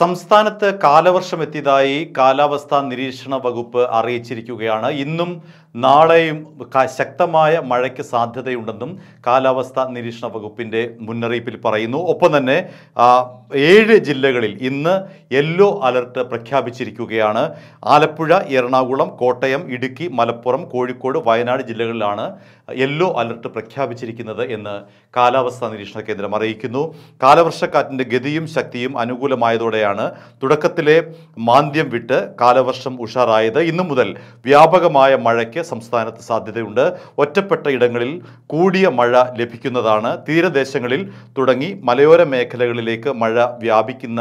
സംസ്ഥാനത്ത് കാലവർഷം എത്തിയതായി കാലാവസ്ഥാ നിരീക്ഷണ വകുപ്പ് അറിയിച്ചിരിക്കുകയാണ് ഇന്നും നാളെയും ശക്തമായ മഴയ്ക്ക് സാധ്യതയുണ്ടെന്നും കാലാവസ്ഥാ നിരീക്ഷണ വകുപ്പിൻ്റെ മുന്നറിയിപ്പിൽ പറയുന്നു ഒപ്പം തന്നെ ഏഴ് ജില്ലകളിൽ ഇന്ന് യെല്ലോ അലർട്ട് പ്രഖ്യാപിച്ചിരിക്കുകയാണ് ആലപ്പുഴ എറണാകുളം കോട്ടയം ഇടുക്കി മലപ്പുറം കോഴിക്കോട് വയനാട് ജില്ലകളിലാണ് യെല്ലോ അലർട്ട് പ്രഖ്യാപിച്ചിരിക്കുന്നത് എന്ന് കാലാവസ്ഥാ നിരീക്ഷണ കേന്ദ്രം അറിയിക്കുന്നു കാലവർഷക്കാറ്റിൻ്റെ ഗതിയും ശക്തിയും അനുകൂലമായതോടെ ഉഷാറായാണ് തുടക്കത്തിലെ മാന്ദ്യം വിട്ട് കാലവർഷം ഉഷാറായത് ഇന്നു മുതൽ വ്യാപകമായ മഴയ്ക്ക് സംസ്ഥാനത്ത് സാധ്യതയുണ്ട് ഒറ്റപ്പെട്ട ഇടങ്ങളിൽ കൂടിയ മഴ ലഭിക്കുന്നതാണ് തീരദേശങ്ങളിൽ തുടങ്ങി മലയോര മേഖലകളിലേക്ക് മഴ വ്യാപിക്കുന്ന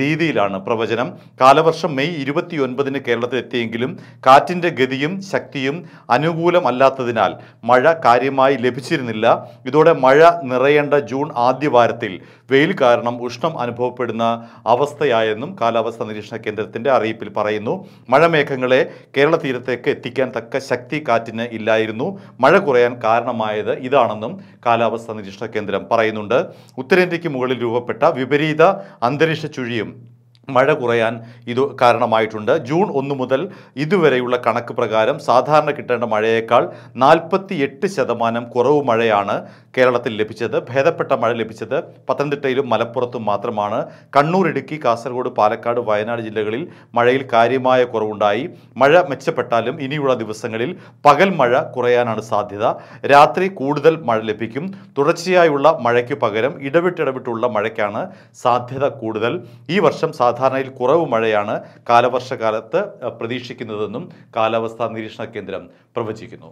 രീതിയിലാണ് പ്രവചനം കാലവർഷം മെയ് ഇരുപത്തിയൊൻപതിന് എത്തിയെങ്കിലും കാറ്റിൻ്റെ ഗതിയും ശക്തിയും അനുകൂലമല്ലാത്തതിനാൽ മഴ കാര്യമായി ലഭിച്ചിരുന്നില്ല ഇതോടെ മഴ നിറയേണ്ട ജൂൺ ആദ്യ വാരത്തിൽ വെയിൽ കാരണം ഉഷ്ണം അനുഭവപ്പെടുന്ന അവസ്ഥ അവസ്ഥയായെന്നും കാലാവസ്ഥാ നിരീക്ഷണ കേന്ദ്രത്തിന്റെ അറിയിപ്പിൽ പറയുന്നു മഴമേഘങ്ങളെ കേരള തീരത്തേക്ക് എത്തിക്കാൻ തക്ക ശക്തി കാറ്റിന് ഇല്ലായിരുന്നു മഴ കുറയാൻ കാരണമായത് ഇതാണെന്നും കാലാവസ്ഥാ നിരീക്ഷണ കേന്ദ്രം പറയുന്നുണ്ട് ഉത്തരേന്ത്യക്ക് മുകളിൽ രൂപപ്പെട്ട വിപരീത അന്തരീക്ഷ ചുഴിയും മഴ കുറയാൻ ഇത് കാരണമായിട്ടുണ്ട് ജൂൺ ഒന്ന് മുതൽ ഇതുവരെയുള്ള കണക്ക് പ്രകാരം സാധാരണ കിട്ടേണ്ട മഴയേക്കാൾ നാൽപ്പത്തി എട്ട് ശതമാനം കുറവ് മഴയാണ് കേരളത്തിൽ ലഭിച്ചത് ഭേദപ്പെട്ട മഴ ലഭിച്ചത് പത്തനംതിട്ടയിലും മലപ്പുറത്തും മാത്രമാണ് കണ്ണൂർ ഇടുക്കി കാസർഗോഡ് പാലക്കാട് വയനാട് ജില്ലകളിൽ മഴയിൽ കാര്യമായ കുറവുണ്ടായി മഴ മെച്ചപ്പെട്ടാലും ഇനിയുള്ള ദിവസങ്ങളിൽ പകൽ മഴ കുറയാനാണ് സാധ്യത രാത്രി കൂടുതൽ മഴ ലഭിക്കും തുടർച്ചയായുള്ള മഴയ്ക്ക് പകരം ഇടവിട്ടിടവിട്ടുള്ള മഴയ്ക്കാണ് സാധ്യത കൂടുതൽ ഈ വർഷം സാധാരണ സാധാരണയിൽ കുറവ് മഴയാണ് കാലവർഷകാലത്ത് പ്രതീക്ഷിക്കുന്നതെന്നും കാലാവസ്ഥാ നിരീക്ഷണ കേന്ദ്രം പ്രവചിക്കുന്നു